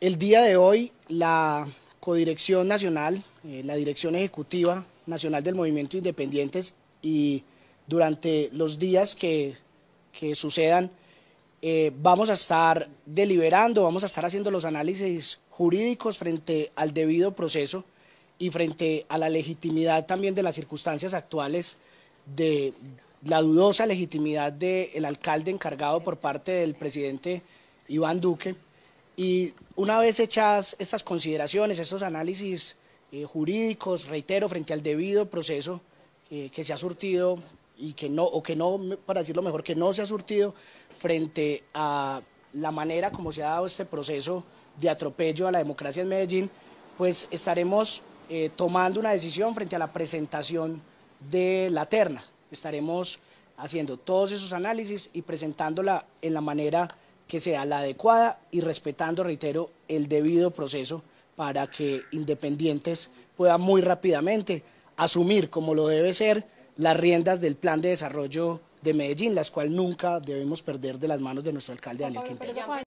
El día de hoy, la Codirección Nacional, eh, la Dirección Ejecutiva Nacional del Movimiento Independientes y durante los días que, sucedan, eh, vamos a estar deliberando, vamos a estar haciendo los análisis jurídicos frente al debido proceso y frente a la legitimidad también de las circunstancias actuales, de la dudosa legitimidad del alcalde encargado por parte del presidente Iván Duque y una vez hechas estas consideraciones, estos análisis eh, jurídicos, reitero, frente al debido proceso eh, que se ha surtido y que no, o que no, para decirlo mejor, que no se ha surtido frente a la manera como se ha dado este proceso de atropello a la democracia en Medellín, pues estaremos eh, tomando una decisión frente a la presentación de la terna. Estaremos haciendo todos esos análisis y presentándola en la manera que sea la adecuada y respetando, reitero, el debido proceso para que Independientes puedan muy rápidamente asumir, como lo debe ser, las riendas del plan de desarrollo de Medellín, las cuales nunca debemos perder de las manos de nuestro alcalde Daniel